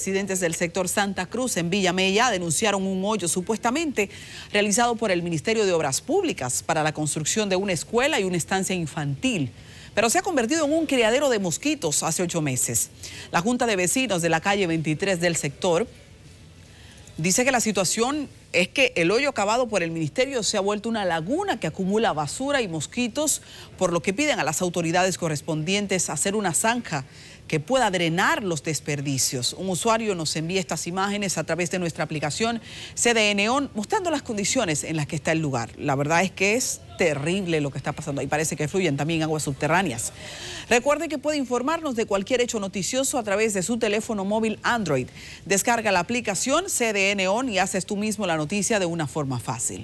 Residentes del sector Santa Cruz en Villa Mella denunciaron un hoyo supuestamente realizado por el Ministerio de Obras Públicas para la construcción de una escuela y una estancia infantil, pero se ha convertido en un criadero de mosquitos hace ocho meses. La Junta de Vecinos de la calle 23 del sector dice que la situación es que el hoyo acabado por el ministerio se ha vuelto una laguna que acumula basura y mosquitos, por lo que piden a las autoridades correspondientes hacer una zanja que pueda drenar los desperdicios. Un usuario nos envía estas imágenes a través de nuestra aplicación CDN mostrando las condiciones en las que está el lugar. La verdad es que es terrible lo que está pasando y Parece que fluyen también aguas subterráneas. Recuerde que puede informarnos de cualquier hecho noticioso a través de su teléfono móvil Android. Descarga la aplicación CDN y haces tú mismo la noticia de una forma fácil.